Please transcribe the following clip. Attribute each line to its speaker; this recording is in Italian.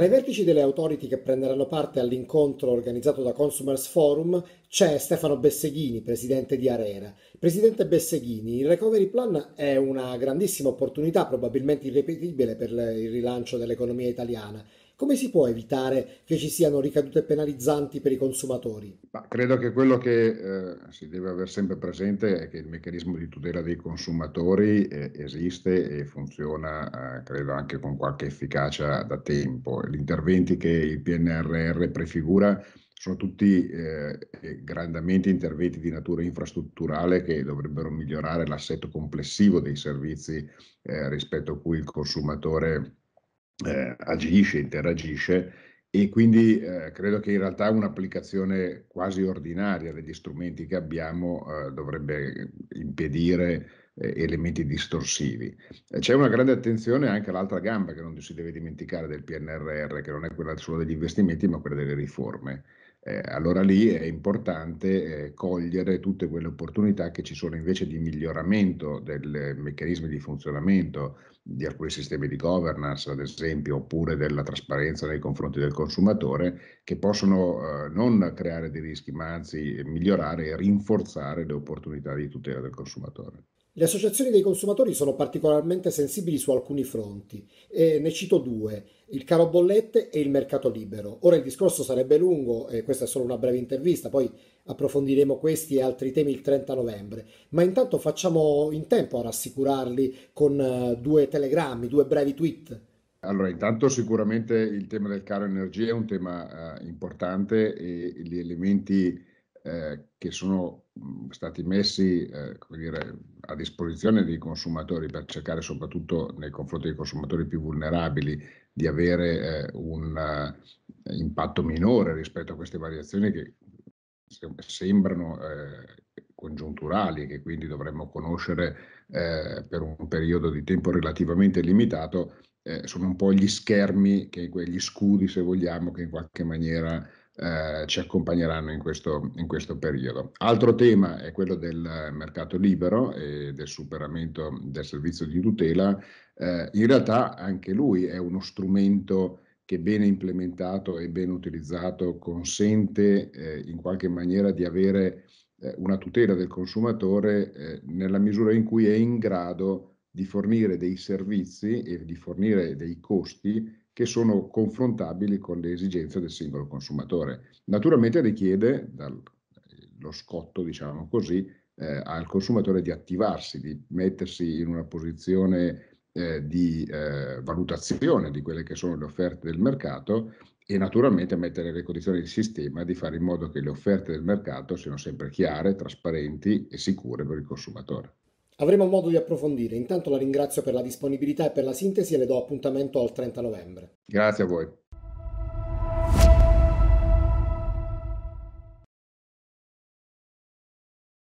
Speaker 1: Tra i vertici delle authority che prenderanno parte all'incontro organizzato da Consumers Forum c'è Stefano Besseghini, presidente di Arena. Presidente Besseghini, il Recovery Plan è una grandissima opportunità, probabilmente irrepetibile per il rilancio dell'economia italiana. Come si può evitare che ci siano ricadute penalizzanti per i consumatori? Ma
Speaker 2: credo che quello che eh, si deve avere sempre presente è che il meccanismo di tutela dei consumatori eh, esiste e funziona, eh, credo, anche con qualche efficacia da tempo. Gli interventi che il PNRR prefigura sono tutti eh, grandamente interventi di natura infrastrutturale che dovrebbero migliorare l'assetto complessivo dei servizi eh, rispetto a cui il consumatore eh, agisce, interagisce e quindi eh, credo che in realtà un'applicazione quasi ordinaria degli strumenti che abbiamo eh, dovrebbe impedire eh, elementi distorsivi. Eh, c'è una grande attenzione anche all'altra gamba che non si deve dimenticare del PNRR, che non è quella solo degli investimenti ma quella delle riforme eh, allora lì è importante eh, cogliere tutte quelle opportunità che ci sono invece di miglioramento del meccanismi di funzionamento di alcuni sistemi di governance, ad esempio, oppure della trasparenza nei confronti del consumatore, che possono eh, non creare dei rischi, ma anzi migliorare e rinforzare le opportunità di tutela del consumatore.
Speaker 1: Le associazioni dei consumatori sono particolarmente sensibili su alcuni fronti, e ne cito due, il caro bollette e il mercato libero. Ora il discorso sarebbe lungo, e questa è solo una breve intervista, poi approfondiremo questi e altri temi il 30 novembre, ma intanto facciamo in tempo a rassicurarli con eh, due telegrammi, due brevi tweet. Allora,
Speaker 2: intanto sicuramente il tema del caro energia è un tema uh, importante e gli elementi eh, che sono mm, stati messi eh, dire, a disposizione dei consumatori per cercare soprattutto nei confronti dei consumatori più vulnerabili di avere eh, un eh, impatto minore rispetto a queste variazioni che sembrano eh, congiunturali e che quindi dovremmo conoscere per un periodo di tempo relativamente limitato, eh, sono un po' gli schermi, che, gli scudi se vogliamo, che in qualche maniera eh, ci accompagneranno in questo, in questo, periodo. Altro tema è quello del mercato libero e del superamento del servizio di tutela. Eh, in realtà anche lui è uno strumento che bene implementato e ben utilizzato consente eh, in qualche maniera di avere eh, una tutela del consumatore eh, nella misura in cui è in grado di fornire dei servizi e di fornire dei costi che sono confrontabili con le esigenze del singolo consumatore. Naturalmente richiede dal, lo scotto, diciamo così, eh, al consumatore di attivarsi, di mettersi in una posizione eh, di eh, valutazione di quelle che sono le offerte del mercato e naturalmente mettere le condizioni del sistema di fare in modo che le offerte del mercato siano sempre chiare, trasparenti e sicure per il consumatore.
Speaker 1: Avremo modo di approfondire. Intanto la ringrazio per la disponibilità e per la sintesi e le do appuntamento al 30 novembre.
Speaker 2: Grazie a voi.